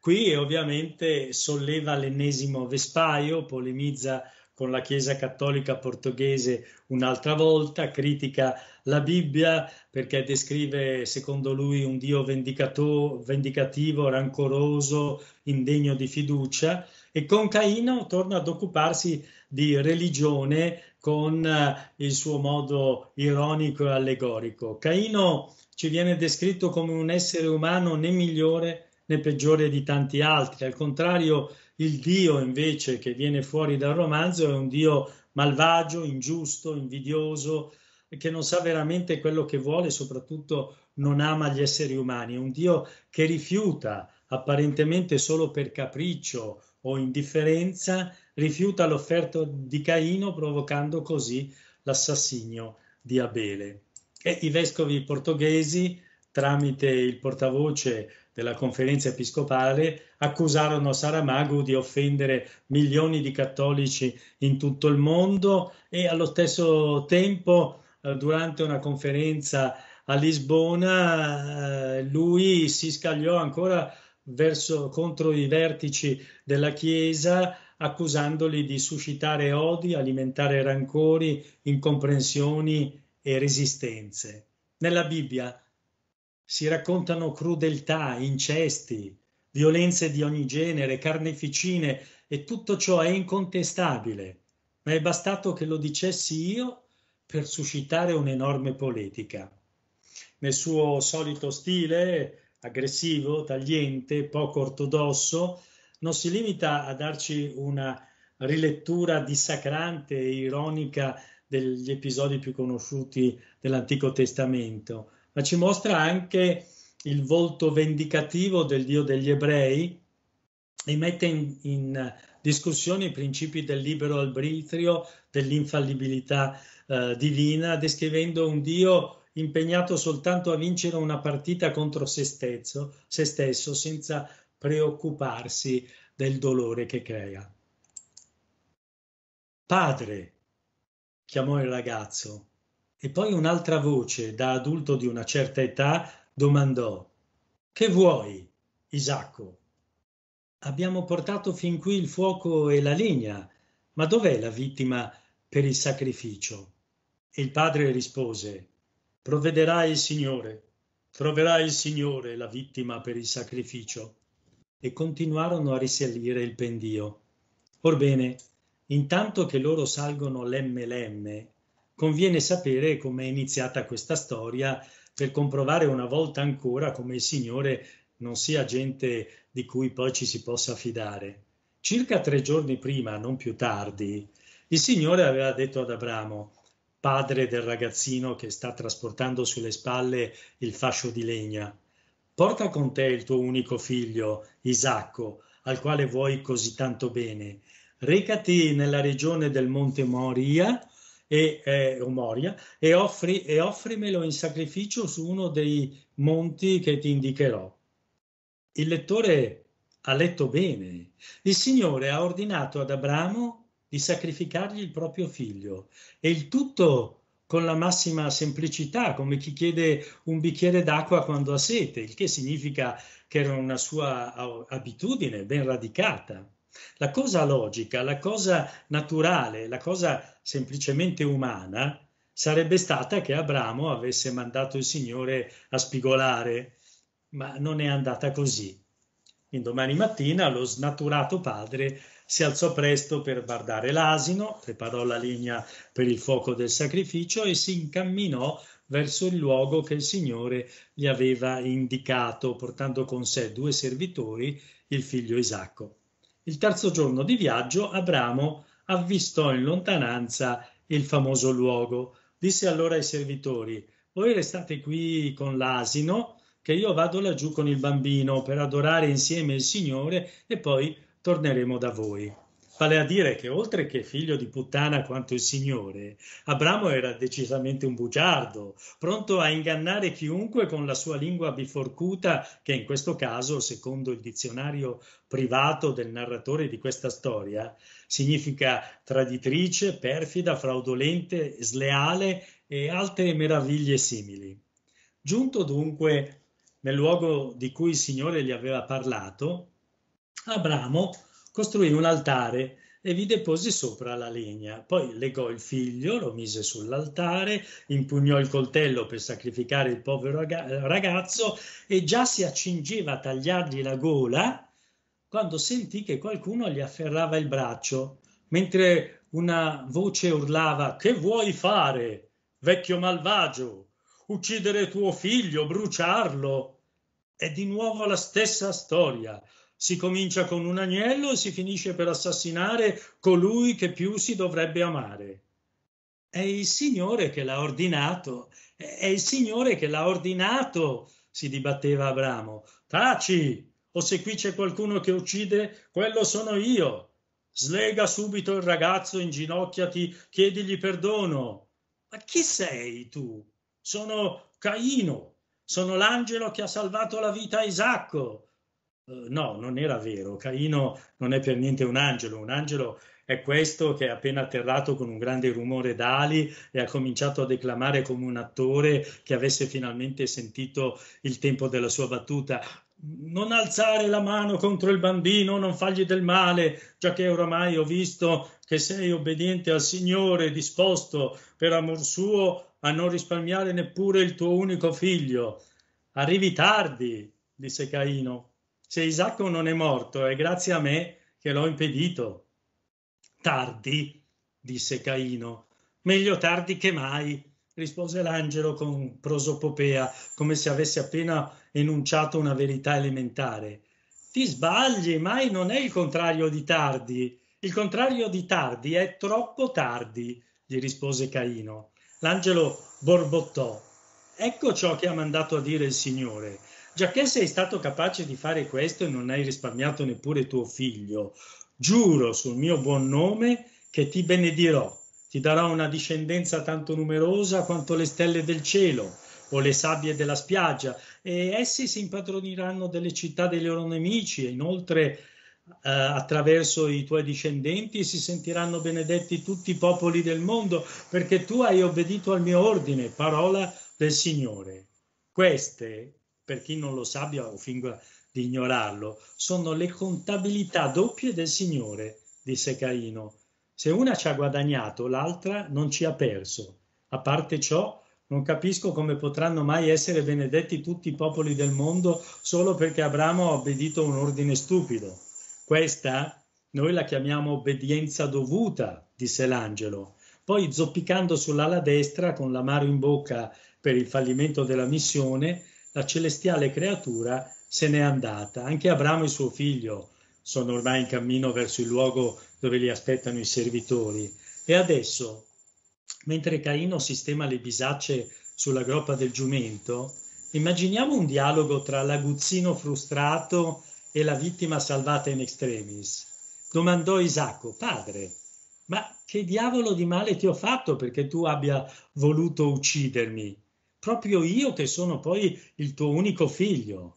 [SPEAKER 1] Qui ovviamente solleva l'ennesimo vespaio, polemizza con la Chiesa Cattolica portoghese un'altra volta, critica la Bibbia perché descrive secondo lui un Dio vendicativo, rancoroso, indegno di fiducia e con Caino torna ad occuparsi di religione con eh, il suo modo ironico e allegorico. Caino ci viene descritto come un essere umano né migliore né peggiore di tanti altri, al contrario il Dio invece che viene fuori dal romanzo è un Dio malvagio, ingiusto, invidioso, che non sa veramente quello che vuole, e soprattutto non ama gli esseri umani. È un Dio che rifiuta, apparentemente solo per capriccio o indifferenza, rifiuta l'offerta di Caino provocando così l'assassinio di Abele. E i vescovi portoghesi, tramite il portavoce della conferenza episcopale accusarono Saramago di offendere milioni di cattolici in tutto il mondo e allo stesso tempo eh, durante una conferenza a Lisbona eh, lui si scagliò ancora verso, contro i vertici della Chiesa accusandoli di suscitare odi, alimentare rancori, incomprensioni e resistenze. Nella Bibbia si raccontano crudeltà, incesti, violenze di ogni genere, carneficine e tutto ciò è incontestabile, ma è bastato che lo dicessi io per suscitare un'enorme polemica. Nel suo solito stile aggressivo, tagliente, poco ortodosso, non si limita a darci una rilettura dissacrante e ironica degli episodi più conosciuti dell'Antico Testamento, ma ci mostra anche il volto vendicativo del Dio degli ebrei e mette in, in discussione i principi del libero arbitrio, dell'infallibilità eh, divina, descrivendo un Dio impegnato soltanto a vincere una partita contro se stesso, se stesso senza preoccuparsi del dolore che crea. Padre, chiamò il ragazzo, e poi un'altra voce da adulto di una certa età domandò, Che vuoi, Isacco? Abbiamo portato fin qui il fuoco e la legna, ma dov'è la vittima per il sacrificio? E il padre rispose, Provvederà il Signore, troverà il Signore la vittima per il sacrificio. E continuarono a risalire il pendio. Orbene, intanto che loro salgono lemme lemme, conviene sapere come è iniziata questa storia per comprovare una volta ancora come il Signore non sia gente di cui poi ci si possa fidare. Circa tre giorni prima, non più tardi, il Signore aveva detto ad Abramo, padre del ragazzino che sta trasportando sulle spalle il fascio di legna, porta con te il tuo unico figlio, Isacco, al quale vuoi così tanto bene. Recati nella regione del Monte Moria e, eh, Moria e, offri, e offrimelo in sacrificio su uno dei monti che ti indicherò. Il lettore ha letto bene. Il Signore ha ordinato ad Abramo di sacrificargli il proprio figlio e il tutto con la massima semplicità, come chi chiede un bicchiere d'acqua quando ha sete, il che significa che era una sua abitudine ben radicata. La cosa logica, la cosa naturale, la cosa semplicemente umana sarebbe stata che Abramo avesse mandato il Signore a spigolare, ma non è andata così. Quindi domani mattina lo snaturato padre si alzò presto per guardare l'asino, preparò la legna per il fuoco del sacrificio e si incamminò verso il luogo che il Signore gli aveva indicato, portando con sé due servitori, il figlio Isacco. Il terzo giorno di viaggio Abramo avvistò in lontananza il famoso luogo. Disse allora ai servitori: Voi restate qui con l'asino, che io vado laggiù con il bambino per adorare insieme il Signore e poi torneremo da voi. Vale a dire che oltre che figlio di puttana quanto il Signore, Abramo era decisamente un bugiardo, pronto a ingannare chiunque con la sua lingua biforcuta, che in questo caso, secondo il dizionario privato del narratore di questa storia, significa traditrice, perfida, fraudolente, sleale e altre meraviglie simili. Giunto dunque nel luogo di cui il Signore gli aveva parlato, Abramo costruì un altare e vi depose sopra la legna. Poi legò il figlio, lo mise sull'altare, impugnò il coltello per sacrificare il povero ragazzo e già si accingeva a tagliargli la gola quando sentì che qualcuno gli afferrava il braccio, mentre una voce urlava Che vuoi fare, vecchio malvagio? Uccidere tuo figlio, bruciarlo? È di nuovo la stessa storia si comincia con un agnello e si finisce per assassinare colui che più si dovrebbe amare. È il Signore che l'ha ordinato, è il Signore che l'ha ordinato, si dibatteva Abramo. Taci, o se qui c'è qualcuno che uccide, quello sono io. Slega subito il ragazzo, inginocchiati, chiedigli perdono. Ma chi sei tu? Sono Caino, sono l'angelo che ha salvato la vita a Isacco. Eh, no, non era vero. Caino non è per niente un angelo. Un angelo è questo che è appena atterrato con un grande rumore d'ali e ha cominciato a declamare come un attore che avesse finalmente sentito il tempo della sua battuta. Non alzare la mano contro il bambino, non fargli del male, già che oramai ho visto che sei obbediente al Signore, disposto per amor suo a non risparmiare neppure il tuo unico figlio. Arrivi tardi, disse Caino, se Isacco non è morto è grazie a me che l'ho impedito. Tardi, disse Caino. Meglio tardi che mai, rispose l'angelo con prosopopea, come se avesse appena enunciato una verità elementare. Ti sbagli, mai non è il contrario di tardi. Il contrario di tardi è troppo tardi, gli rispose Caino. L'angelo borbottò. Ecco ciò che ha mandato a dire il Signore già che sei stato capace di fare questo e non hai risparmiato neppure tuo figlio, giuro sul mio buon nome che ti benedirò, ti darò una discendenza tanto numerosa quanto le stelle del cielo o le sabbie della spiaggia, e essi si impadroniranno delle città dei loro nemici, e inoltre eh, attraverso i tuoi discendenti si sentiranno benedetti tutti i popoli del mondo, perché tu hai obbedito al mio ordine, parola del Signore. Queste per chi non lo sappia o finga di ignorarlo, sono le contabilità doppie del Signore, disse Caino. Se una ci ha guadagnato, l'altra non ci ha perso. A parte ciò, non capisco come potranno mai essere benedetti tutti i popoli del mondo solo perché Abramo ha obbedito a un ordine stupido. Questa noi la chiamiamo obbedienza dovuta, disse l'angelo. Poi zoppicando sull'ala destra con l'amaro in bocca per il fallimento della missione, la celestiale creatura se n'è andata. Anche Abramo e suo figlio sono ormai in cammino verso il luogo dove li aspettano i servitori. E adesso, mentre Caino sistema le bisacce sulla groppa del giumento, immaginiamo un dialogo tra l'aguzzino frustrato e la vittima salvata in extremis. Domandò Isacco, padre, ma che diavolo di male ti ho fatto perché tu abbia voluto uccidermi? proprio io che sono poi il tuo unico figlio.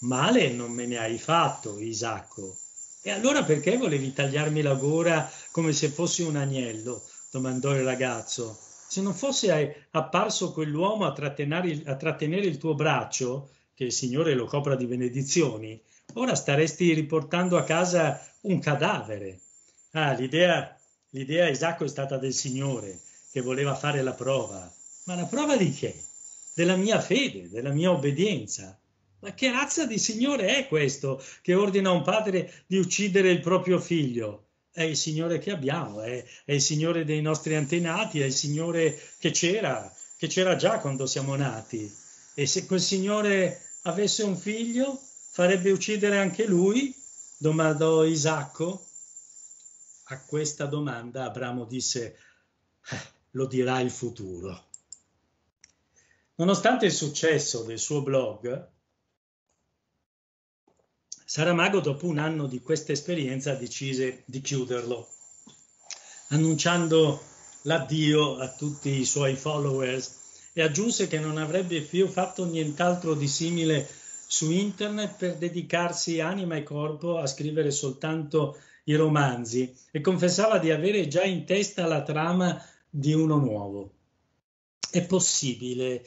[SPEAKER 1] Male non me ne hai fatto, Isacco. E allora perché volevi tagliarmi la gora come se fossi un agnello? domandò il ragazzo. Se non fosse apparso quell'uomo a, a trattenere il tuo braccio, che il Signore lo copra di benedizioni, ora staresti riportando a casa un cadavere. Ah, l'idea, l'idea Isacco è stata del Signore, che voleva fare la prova ma la prova di che? Della mia fede, della mia obbedienza. Ma che razza di Signore è questo che ordina a un padre di uccidere il proprio figlio? È il Signore che abbiamo, è, è il Signore dei nostri antenati, è il Signore che c'era, che c'era già quando siamo nati. E se quel Signore avesse un figlio, farebbe uccidere anche lui? domandò Isacco. A questa domanda Abramo disse, eh, lo dirà il futuro. Nonostante il successo del suo blog, Saramago dopo un anno di questa esperienza decise di chiuderlo, annunciando l'addio a tutti i suoi followers e aggiunse che non avrebbe più fatto nient'altro di simile su internet per dedicarsi anima e corpo a scrivere soltanto i romanzi e confessava di avere già in testa la trama di uno nuovo. È possibile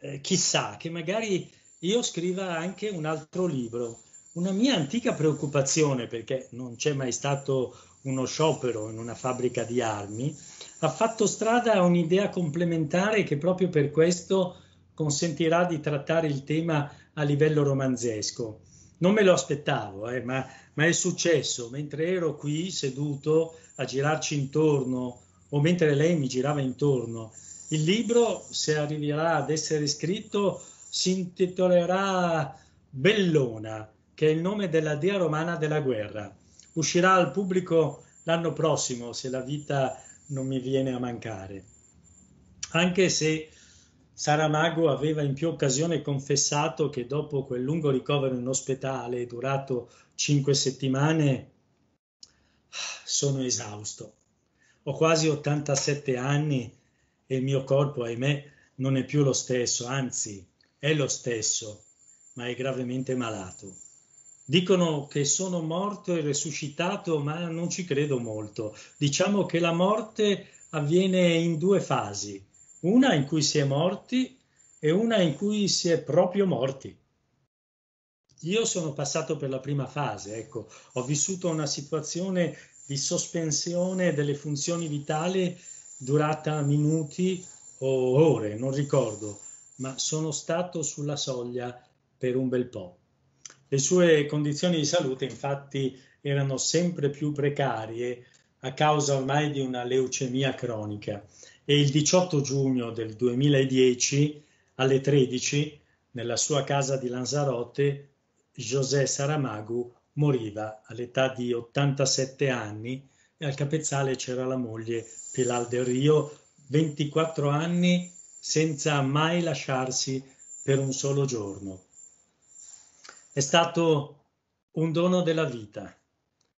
[SPEAKER 1] eh, chissà che magari io scriva anche un altro libro. Una mia antica preoccupazione, perché non c'è mai stato uno sciopero in una fabbrica di armi, ha fatto strada a un'idea complementare che proprio per questo consentirà di trattare il tema a livello romanzesco. Non me lo aspettavo, eh, ma, ma è successo. Mentre ero qui seduto a girarci intorno, o mentre lei mi girava intorno il libro, se arriverà ad essere scritto, si intitolerà Bellona, che è il nome della dea romana della guerra. Uscirà al pubblico l'anno prossimo, se la vita non mi viene a mancare. Anche se Saramago aveva in più occasioni confessato che dopo quel lungo ricovero in ospedale, durato cinque settimane, ah, sono esausto. Ho quasi 87 anni e il mio corpo, ahimè, non è più lo stesso, anzi è lo stesso, ma è gravemente malato. Dicono che sono morto e risuscitato, ma non ci credo molto. Diciamo che la morte avviene in due fasi, una in cui si è morti e una in cui si è proprio morti. Io sono passato per la prima fase, ecco, ho vissuto una situazione di sospensione delle funzioni vitali durata minuti o ore, non ricordo, ma sono stato sulla soglia per un bel po'. Le sue condizioni di salute infatti erano sempre più precarie a causa ormai di una leucemia cronica e il 18 giugno del 2010 alle 13 nella sua casa di Lanzarote José Saramago moriva all'età di 87 anni e al capezzale c'era la moglie Pilar del Rio, 24 anni senza mai lasciarsi per un solo giorno. È stato un dono della vita.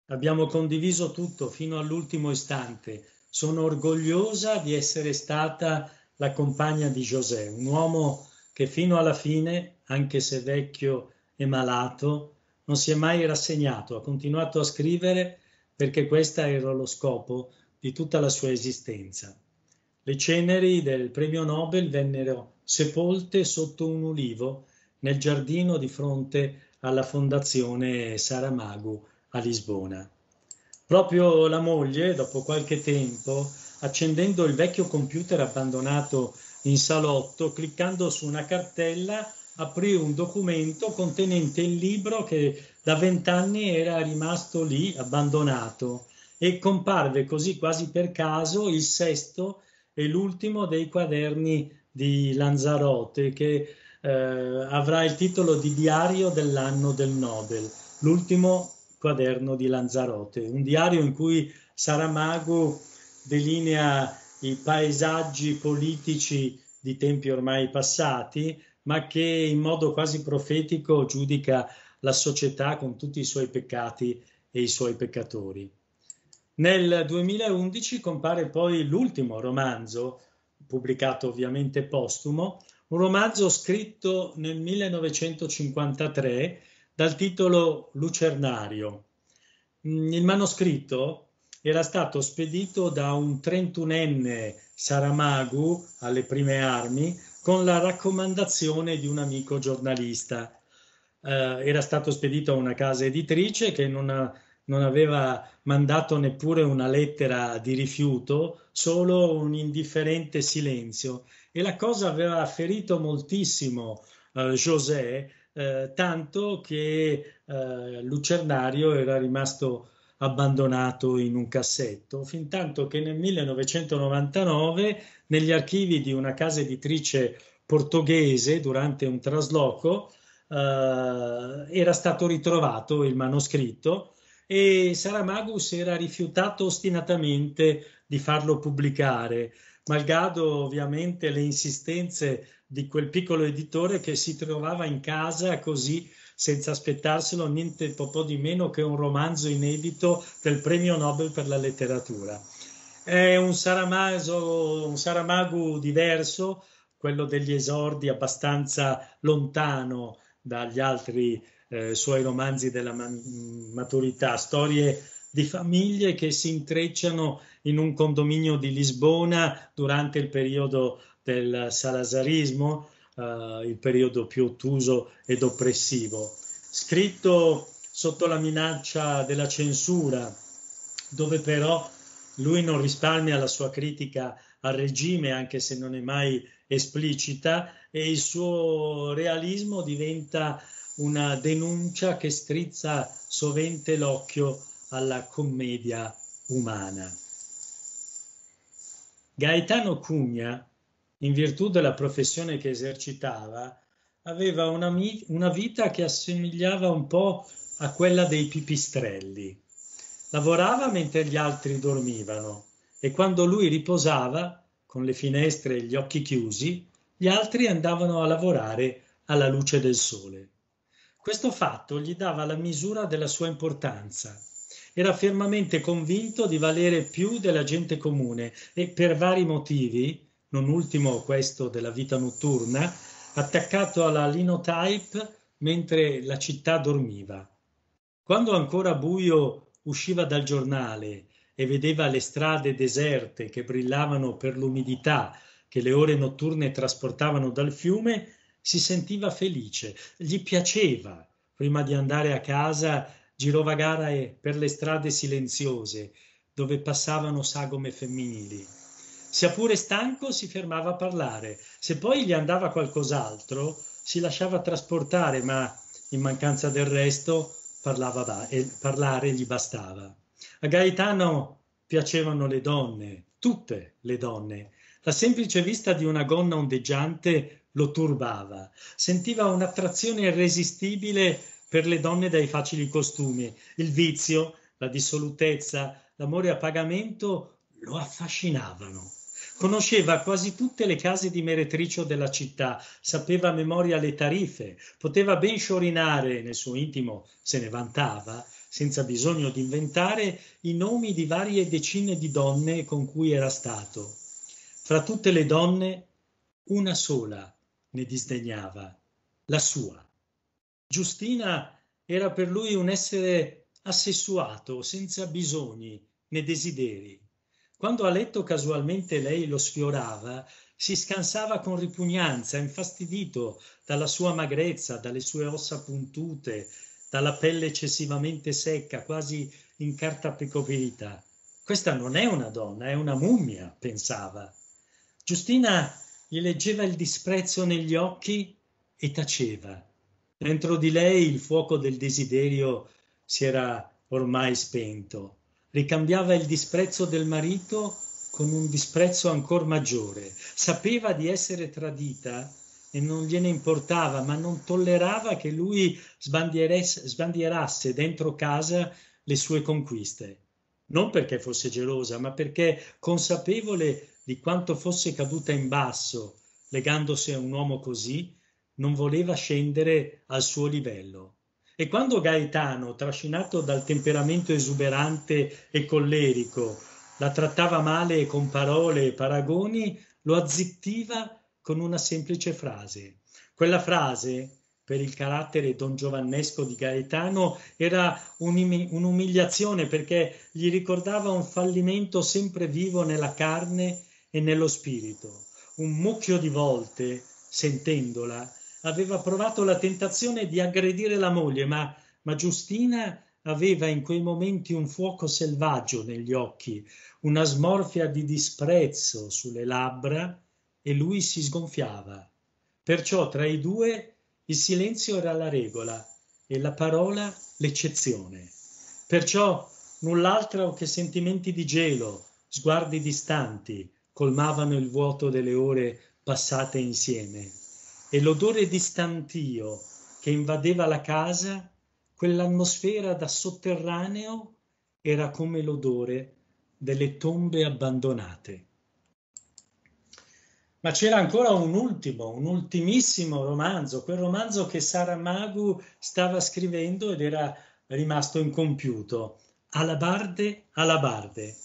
[SPEAKER 1] Abbiamo condiviso tutto fino all'ultimo istante. Sono orgogliosa di essere stata la compagna di José, un uomo che fino alla fine, anche se vecchio e malato, non si è mai rassegnato, ha continuato a scrivere perché questo era lo scopo di tutta la sua esistenza. Le ceneri del premio Nobel vennero sepolte sotto un ulivo nel giardino di fronte alla fondazione Saramago a Lisbona. Proprio la moglie, dopo qualche tempo, accendendo il vecchio computer abbandonato in salotto, cliccando su una cartella, aprì un documento contenente il libro che da vent'anni era rimasto lì abbandonato e comparve così quasi per caso il sesto e l'ultimo dei quaderni di Lanzarote che eh, avrà il titolo di Diario dell'anno del Nobel, l'ultimo quaderno di Lanzarote, un diario in cui Saramago delinea i paesaggi politici di tempi ormai passati, ma che in modo quasi profetico giudica la società con tutti i suoi peccati e i suoi peccatori. Nel 2011 compare poi l'ultimo romanzo, pubblicato ovviamente postumo, un romanzo scritto nel 1953 dal titolo Lucernario. Mm, il manoscritto era stato spedito da un trentunenne Saramagu alle prime armi con la raccomandazione di un amico giornalista eh, era stato spedito a una casa editrice che non, ha, non aveva mandato neppure una lettera di rifiuto, solo un indifferente silenzio. E la cosa aveva ferito moltissimo eh, José, eh, tanto che eh, Lucernario era rimasto abbandonato in un cassetto, fin tanto che nel 1999 negli archivi di una casa editrice portoghese, durante un trasloco, eh, era stato ritrovato il manoscritto e Saramago si era rifiutato ostinatamente di farlo pubblicare, malgrado ovviamente le insistenze di quel piccolo editore che si trovava in casa così senza aspettarselo niente po' di meno che un romanzo inedito del premio Nobel per la letteratura. È un Saramago, un Saramago diverso, quello degli esordi abbastanza lontano dagli altri eh, suoi romanzi della man- mm, maturità, storie di famiglie che si intrecciano in un condominio di Lisbona durante il periodo del salazarismo, eh, il periodo più ottuso ed oppressivo. Scritto sotto la minaccia della censura, dove però lui non risparmia la sua critica al regime, anche se non è mai esplicita, e il suo realismo diventa una denuncia che strizza sovente l'occhio alla commedia umana. Gaetano Cugna, in virtù della professione che esercitava, aveva una, una, vita che assomigliava un po' a quella dei pipistrelli. Lavorava mentre gli altri dormivano e quando lui riposava, con le finestre e gli occhi chiusi, gli altri andavano a lavorare alla luce del sole. Questo fatto gli dava la misura della sua importanza. Era fermamente convinto di valere più della gente comune e per vari motivi, non ultimo questo della vita notturna, attaccato alla linotype mentre la città dormiva. Quando ancora buio usciva dal giornale e vedeva le strade deserte che brillavano per l'umidità che le ore notturne trasportavano dal fiume, si sentiva felice, gli piaceva. Prima di andare a casa girovagare per le strade silenziose dove passavano sagome femminili. Sia pure stanco si fermava a parlare, se poi gli andava qualcos'altro si lasciava trasportare, ma in mancanza del resto parlava e parlare gli bastava. A Gaetano piacevano le donne, tutte le donne, la semplice vista di una gonna ondeggiante lo turbava. Sentiva un'attrazione irresistibile per le donne dai facili costumi. Il vizio, la dissolutezza, l'amore a pagamento lo affascinavano. Conosceva quasi tutte le case di meretricio della città, sapeva a memoria le tariffe, poteva ben sciorinare, nel suo intimo se ne vantava, senza bisogno di inventare, i nomi di varie decine di donne con cui era stato. Fra tutte le donne, una sola ne disdegnava, la sua. Giustina era per lui un essere assessuato, senza bisogni né desideri. Quando a letto casualmente lei lo sfiorava, si scansava con ripugnanza, infastidito dalla sua magrezza, dalle sue ossa puntute, dalla pelle eccessivamente secca, quasi in carta pecoverita. Questa non è una donna, è una mummia, pensava. Giustina gli leggeva il disprezzo negli occhi e taceva. Dentro di lei il fuoco del desiderio si era ormai spento. Ricambiava il disprezzo del marito con un disprezzo ancora maggiore. Sapeva di essere tradita e non gliene importava, ma non tollerava che lui sbandierasse dentro casa le sue conquiste. Non perché fosse gelosa, ma perché consapevole di quanto fosse caduta in basso legandosi a un uomo così, non voleva scendere al suo livello. E quando Gaetano, trascinato dal temperamento esuberante e collerico, la trattava male con parole e paragoni, lo azzittiva con una semplice frase. Quella frase, per il carattere don giovannesco di Gaetano, era un'umiliazione perché gli ricordava un fallimento sempre vivo nella carne e nello spirito. Un mucchio di volte, sentendola, aveva provato la tentazione di aggredire la moglie, ma, ma Giustina aveva in quei momenti un fuoco selvaggio negli occhi, una smorfia di disprezzo sulle labbra e lui si sgonfiava. Perciò tra i due il silenzio era la regola e la parola l'eccezione. Perciò null'altro che sentimenti di gelo, sguardi distanti, colmavano il vuoto delle ore passate insieme e l'odore di stantio che invadeva la casa, quell'atmosfera da sotterraneo era come l'odore delle tombe abbandonate. Ma c'era ancora un ultimo, un ultimissimo romanzo, quel romanzo che Sara Magu stava scrivendo ed era rimasto incompiuto, Alabarde, Alabarde,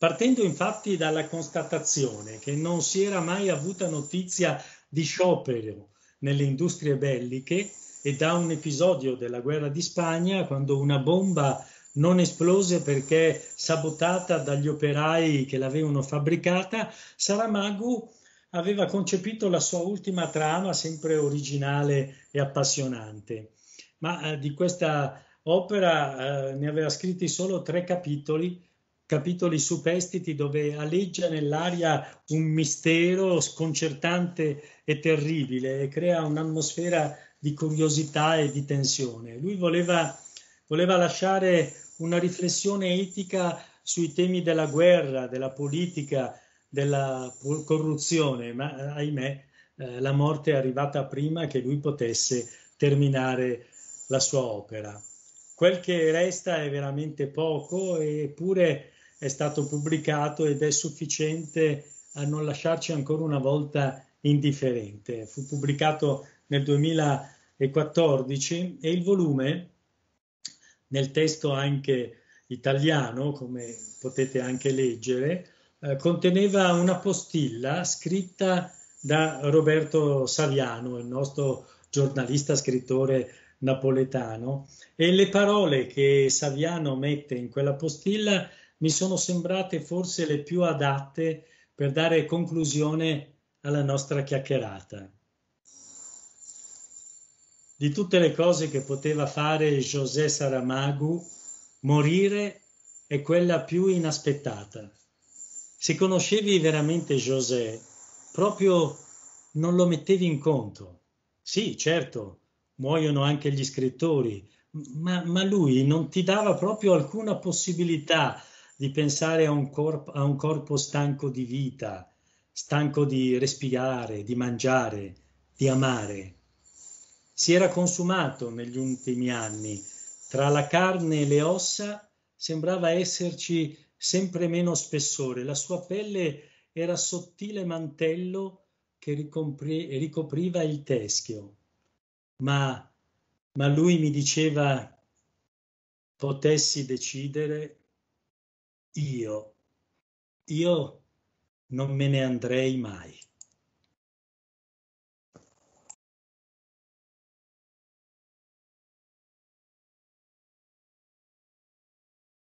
[SPEAKER 1] partendo infatti dalla constatazione che non si era mai avuta notizia di sciopero nelle industrie belliche e da un episodio della guerra di Spagna quando una bomba non esplose perché sabotata dagli operai che l'avevano fabbricata, Saramago aveva concepito la sua ultima trama sempre originale e appassionante. Ma eh, di questa opera eh, ne aveva scritti solo tre capitoli capitoli superstiti dove aleggia nell'aria un mistero sconcertante e terribile e crea un'atmosfera di curiosità e di tensione. Lui voleva, voleva lasciare una riflessione etica sui temi della guerra, della politica, della corruzione, ma ahimè eh, la morte è arrivata prima che lui potesse terminare la sua opera. Quel che resta è veramente poco, eppure è stato pubblicato ed è sufficiente a non lasciarci ancora una volta indifferente. Fu pubblicato nel 2014 e il volume, nel testo anche italiano, come potete anche leggere, eh, conteneva una postilla scritta da Roberto Saviano, il nostro giornalista scrittore napoletano, e le parole che Saviano mette in quella postilla mi sono sembrate forse le più adatte per dare conclusione alla nostra chiacchierata. Di tutte le cose che poteva fare José Saramago, morire è quella più inaspettata. Se conoscevi veramente José, proprio non lo mettevi in conto. Sì, certo, muoiono anche gli scrittori, ma, ma lui non ti dava proprio alcuna possibilità di pensare a un, corp- a un corpo stanco di vita, stanco di respirare, di mangiare, di amare. Si era consumato negli ultimi anni, tra la carne e le ossa sembrava esserci sempre meno spessore, la sua pelle era sottile mantello che ricompri- ricopriva il teschio. Ma, ma lui mi diceva potessi decidere io, io non me ne andrei mai.